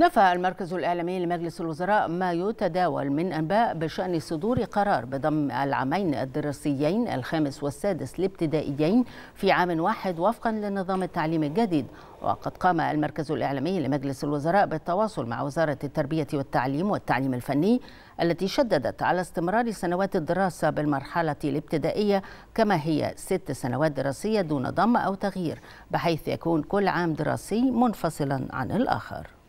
نفى المركز الإعلامي لمجلس الوزراء ما يتداول من أنباء بشأن صدور قرار بضم العامين الدراسيين الخامس والسادس الابتدائيين في عام واحد وفقا لنظام التعليم الجديد وقد قام المركز الإعلامي لمجلس الوزراء بالتواصل مع وزارة التربية والتعليم والتعليم الفني التي شددت على استمرار سنوات الدراسة بالمرحلة الابتدائية كما هي ست سنوات دراسية دون ضم أو تغيير بحيث يكون كل عام دراسي منفصلا عن الآخر